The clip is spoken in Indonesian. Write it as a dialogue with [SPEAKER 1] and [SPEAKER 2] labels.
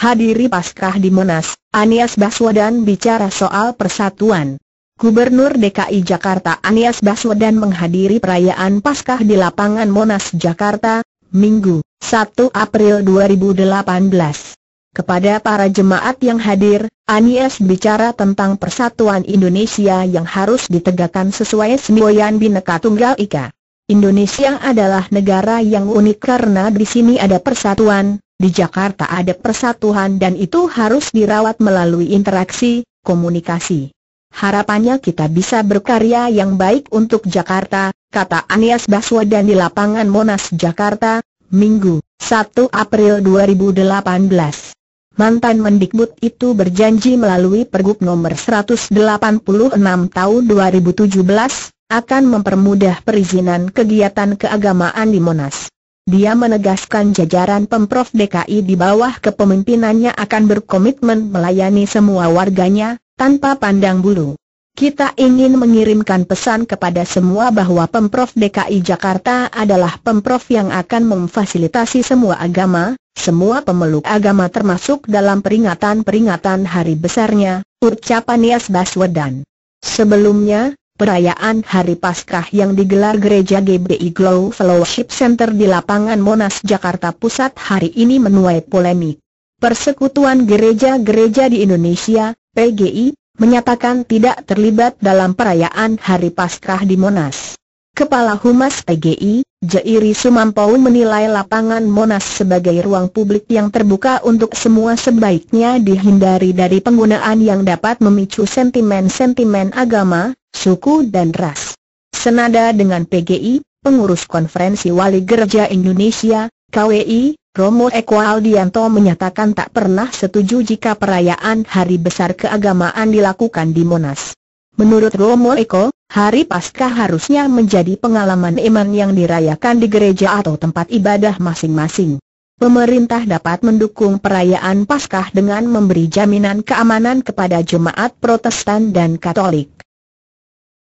[SPEAKER 1] hadiri Paskah di Monas, Anies Baswedan bicara soal persatuan. Gubernur DKI Jakarta Anies Baswedan menghadiri perayaan Paskah di lapangan Monas Jakarta, Minggu, 1 April 2018. Kepada para jemaat yang hadir, Anies bicara tentang persatuan Indonesia yang harus ditegakkan sesuai semboyan Bhinneka Tunggal Ika. Indonesia adalah negara yang unik karena di sini ada persatuan, di Jakarta ada persatuan dan itu harus dirawat melalui interaksi, komunikasi. Harapannya kita bisa berkarya yang baik untuk Jakarta, kata Anies Baswedan di lapangan Monas Jakarta, Minggu, 1 April 2018. Mantan Mendikbud itu berjanji melalui Pergub nomor 186 tahun 2017, akan mempermudah perizinan kegiatan keagamaan di Monas. Dia menegaskan jajaran Pemprov DKI di bawah kepemimpinannya akan berkomitmen melayani semua warganya, tanpa pandang bulu. Kita ingin mengirimkan pesan kepada semua bahwa Pemprov DKI Jakarta adalah Pemprov yang akan memfasilitasi semua agama, semua pemeluk agama termasuk dalam peringatan-peringatan hari besarnya, ucapan Nias Baswedan. Sebelumnya, Perayaan Hari Paskah yang digelar Gereja GBI Glow Fellowship Center di lapangan Monas Jakarta Pusat hari ini menuai polemik. Persekutuan Gereja-Gereja di Indonesia, PGI, menyatakan tidak terlibat dalam perayaan Hari Paskah di Monas. Kepala Humas PGI, Jairi Sumampau menilai lapangan Monas sebagai ruang publik yang terbuka untuk semua sebaiknya dihindari dari penggunaan yang dapat memicu sentimen-sentimen agama, suku dan ras. Senada dengan PGI, pengurus konferensi wali gereja Indonesia, KWI, Romo Eko Aldianto menyatakan tak pernah setuju jika perayaan Hari Besar Keagamaan dilakukan di Monas. Menurut Romo Eko, Hari Paskah harusnya menjadi pengalaman iman yang dirayakan di gereja atau tempat ibadah masing-masing. Pemerintah dapat mendukung perayaan Paskah dengan memberi jaminan keamanan kepada jemaat Protestan dan Katolik.